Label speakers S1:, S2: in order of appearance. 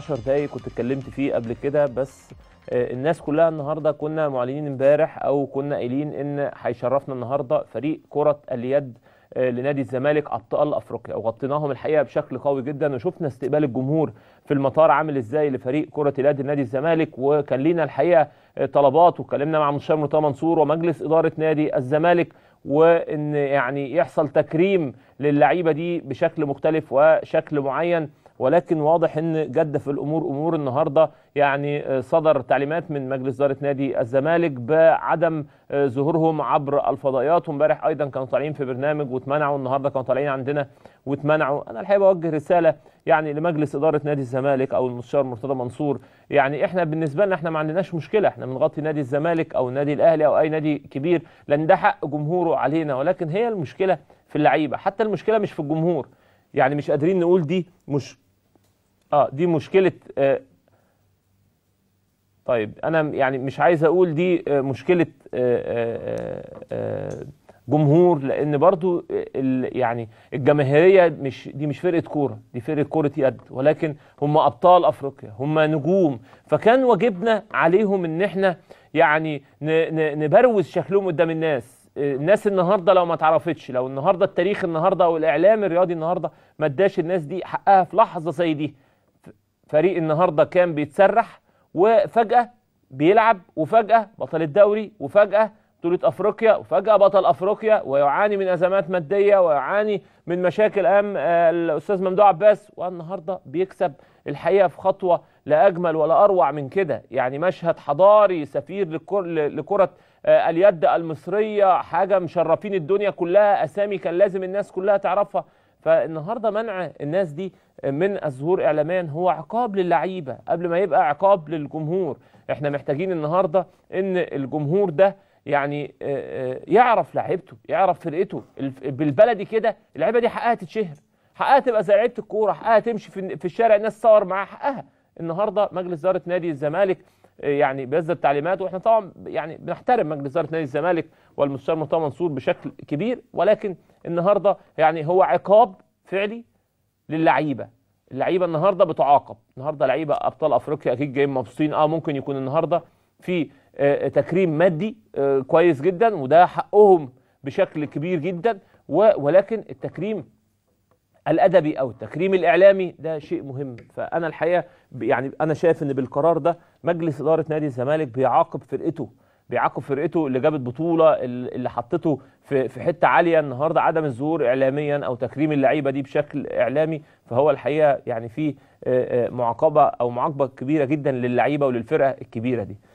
S1: 10 دقايق كنت اتكلمت فيه قبل كده بس آه، الناس كلها النهارده كنا معلنين امبارح او كنا قايلين ان هيشرفنا النهارده فريق كره اليد آه، لنادي الزمالك ابطال افريقيا وغطيناهم الحقيقه بشكل قوي جدا وشفنا استقبال الجمهور في المطار عامل ازاي لفريق كره اليد نادي الزمالك وكان لينا الحقيقه آه، طلبات واتكلمنا مع مستشار مرتضى منصور ومجلس اداره نادي الزمالك وان يعني يحصل تكريم للعيبه دي بشكل مختلف وشكل معين ولكن واضح ان جد في الامور امور النهارده يعني آه، صدر تعليمات من مجلس اداره نادي الزمالك بعدم آه، ظهورهم عبر الفضائيات وامبارح ايضا كانوا طالعين في برنامج واتمنعوا النهارده كانوا طالعين عندنا واتمنعوا انا الحقيقه بوجه رساله يعني لمجلس اداره نادي الزمالك او المستشار مرتضى منصور يعني احنا بالنسبه لنا احنا ما عندناش مشكله احنا بنغطي نادي الزمالك او النادي الاهلي او اي نادي كبير لان ده حق جمهوره علينا ولكن هي المشكله في اللعيبه حتى المشكله مش في الجمهور يعني مش قادرين نقول دي مش اه دي مشكله آه طيب انا يعني مش عايز اقول دي آه، مشكله آه، آه، جمهور لان برضو يعني الجماهيريه مش دي مش فرقه كوره دي فرقه كوره يد ولكن هم ابطال افريقيا هم نجوم فكان واجبنا عليهم ان احنا يعني نبروز شكلهم قدام الناس الناس النهارده لو ما تعرفتش لو النهارده التاريخ النهارده او الاعلام الرياضي النهارده ما اداش الناس دي حقها في لحظه زي دي فريق النهارده كان بيتسرح وفجاه بيلعب وفجاه بطل الدوري وفجاه بطوله افريقيا وفجاه بطل افريقيا ويعاني من ازمات ماديه ويعاني من مشاكل ام آه، الاستاذ ممدوح عباس والنهارده بيكسب الحقيقه في خطوه لا اجمل ولا اروع من كده يعني مشهد حضاري سفير لكره آه، اليد المصريه حاجه مشرفين الدنيا كلها اسامي كان لازم الناس كلها تعرفها فالنهارده منع الناس دي من الظهور اعلاميا هو عقاب للعيبه قبل ما يبقى عقاب للجمهور احنا محتاجين النهارده ان الجمهور ده يعني آه، آه، يعرف لعيبته يعرف فرقته بالبلدي كده اللعيبه دي حقها تتشهر حقها تبقى زي لعيبه الكوره حقها تمشي في الشارع الناس تصور معاها حقها النهارده مجلس اداره نادي الزمالك آه، يعني بيصدر تعليمات واحنا طبعا يعني بنحترم مجلس اداره نادي الزمالك والمستشار مرتضى منصور بشكل كبير ولكن النهارده يعني هو عقاب فعلي للعيبه اللعيبه النهارده بتعاقب النهارده لعيبه ابطال افريقيا اكيد جايين مبسوطين اه ممكن يكون النهارده في آه، تكريم مادي آه، كويس جدا وده حقهم بشكل كبير جدا ولكن التكريم الادبي او التكريم الاعلامي ده شيء مهم فانا الحقيقه يعني انا شايف ان بالقرار ده مجلس اداره نادي الزمالك بيعاقب فرقته بيعاقب فرقته اللي جابت بطوله اللي حطته في في حته عاليه النهارده عدم الظهور اعلاميا او تكريم اللعيبه دي بشكل اعلامي فهو الحقيقه يعني في معاقبه او معاقبه كبيره جدا للعيبه وللفرقه الكبيره دي